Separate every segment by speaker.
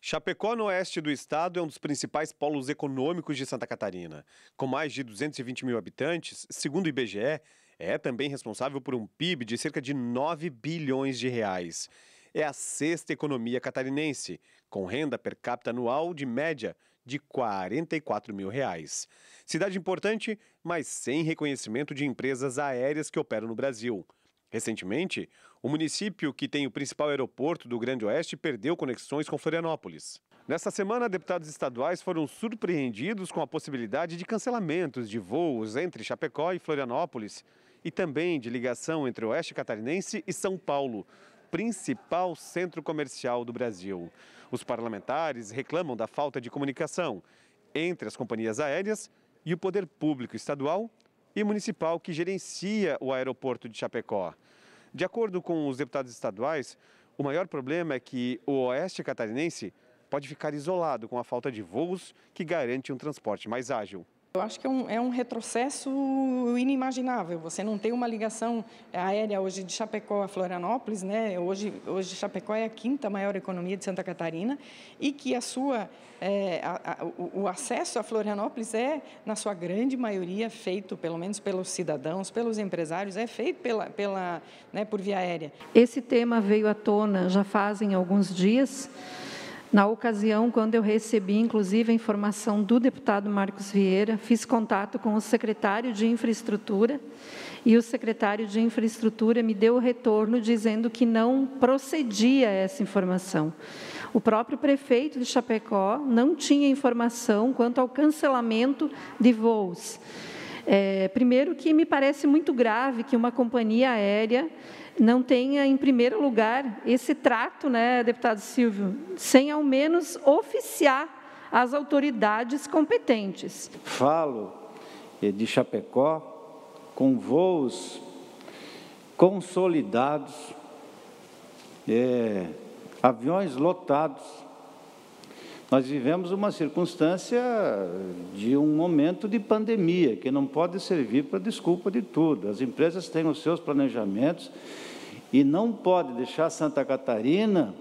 Speaker 1: Chapecó, no oeste do estado, é um dos principais polos econômicos de Santa Catarina. Com mais de 220 mil habitantes, segundo o IBGE, é também responsável por um PIB de cerca de 9 bilhões de reais. É a sexta economia catarinense, com renda per capita anual de média de 44 mil reais. Cidade importante, mas sem reconhecimento de empresas aéreas que operam no Brasil. Recentemente, o município que tem o principal aeroporto do Grande Oeste perdeu conexões com Florianópolis. Nesta semana, deputados estaduais foram surpreendidos com a possibilidade de cancelamentos de voos entre Chapecó e Florianópolis e também de ligação entre Oeste Catarinense e São Paulo, principal centro comercial do Brasil. Os parlamentares reclamam da falta de comunicação entre as companhias aéreas e o poder público estadual e municipal que gerencia o aeroporto de Chapecó. De acordo com os deputados estaduais, o maior problema é que o oeste catarinense pode ficar isolado com a falta de voos que garante um transporte mais ágil.
Speaker 2: Eu acho que é um, é um, retrocesso inimaginável. Você não tem uma ligação aérea hoje de Chapecó a Florianópolis, né? Hoje, hoje Chapecó é a quinta maior economia de Santa Catarina e que a sua, é, a, a, o, o acesso a Florianópolis é, na sua grande maioria, feito, pelo menos pelos cidadãos, pelos empresários, é feito pela, pela, né, por via aérea. Esse tema veio à tona já fazem alguns dias. Na ocasião, quando eu recebi, inclusive, a informação do deputado Marcos Vieira, fiz contato com o secretário de Infraestrutura e o secretário de Infraestrutura me deu o retorno dizendo que não procedia essa informação. O próprio prefeito de Chapecó não tinha informação quanto ao cancelamento de voos. É, primeiro, que me parece muito grave que uma companhia aérea não tenha, em primeiro lugar, esse trato, né, deputado Silvio, sem ao menos oficiar as autoridades competentes.
Speaker 3: Falo é, de Chapecó com voos consolidados, é, aviões lotados nós vivemos uma circunstância de um momento de pandemia, que não pode servir para desculpa de tudo. As empresas têm os seus planejamentos e não pode deixar Santa Catarina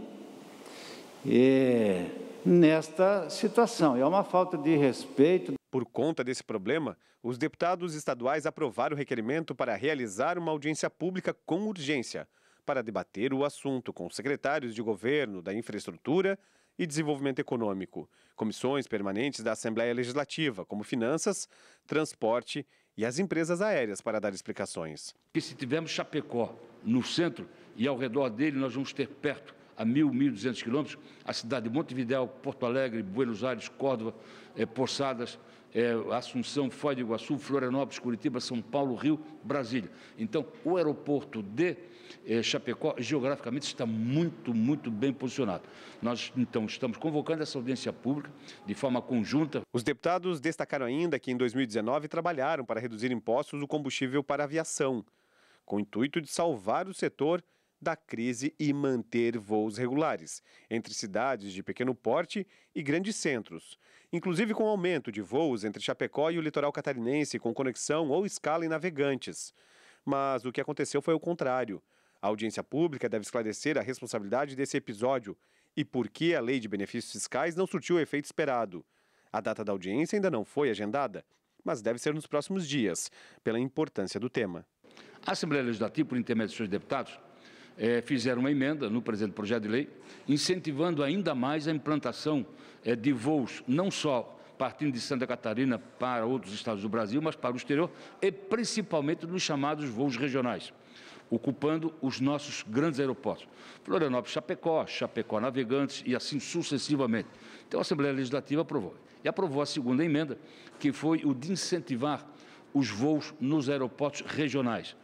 Speaker 3: é,
Speaker 1: nesta situação. É uma falta de respeito. Por conta desse problema, os deputados estaduais aprovaram o requerimento para realizar uma audiência pública com urgência para debater o assunto com secretários de governo da infraestrutura e Desenvolvimento Econômico, comissões permanentes da Assembleia Legislativa, como Finanças, Transporte e as empresas aéreas para dar explicações. Que se tivermos Chapecó
Speaker 4: no centro e ao redor dele, nós vamos ter perto a 1.000, 1.200 quilômetros, a cidade de Montevidéu, Porto Alegre, Buenos Aires, Córdoba, eh, Poçadas, eh, Assunção, Foz do Iguaçu, Florianópolis, Curitiba, São Paulo, Rio, Brasília. Então, o aeroporto de eh, Chapecó, geograficamente, está muito, muito bem posicionado. Nós, então, estamos
Speaker 1: convocando essa audiência pública de forma conjunta. Os deputados destacaram ainda que, em 2019, trabalharam para reduzir impostos do combustível para aviação, com o intuito de salvar o setor da crise e manter voos regulares entre cidades de pequeno porte e grandes centros, inclusive com aumento de voos entre Chapecó e o litoral catarinense com conexão ou escala em navegantes. Mas o que aconteceu foi o contrário. A audiência pública deve esclarecer a responsabilidade desse episódio e por que a lei de benefícios fiscais não surtiu o efeito esperado. A data da audiência ainda não foi agendada, mas deve ser nos próximos dias, pela importância do tema. A Assembleia Legislativa, por intermédio dos seus
Speaker 4: deputados, é, fizeram uma emenda no presente projeto de lei, incentivando ainda mais a implantação é, de voos, não só partindo de Santa Catarina para outros estados do Brasil, mas para o exterior e principalmente nos chamados voos regionais, ocupando os nossos grandes aeroportos. Florianópolis, Chapecó, Chapecó Navegantes e assim sucessivamente. Então a Assembleia Legislativa aprovou. E aprovou a segunda emenda, que foi o de incentivar os voos nos aeroportos regionais.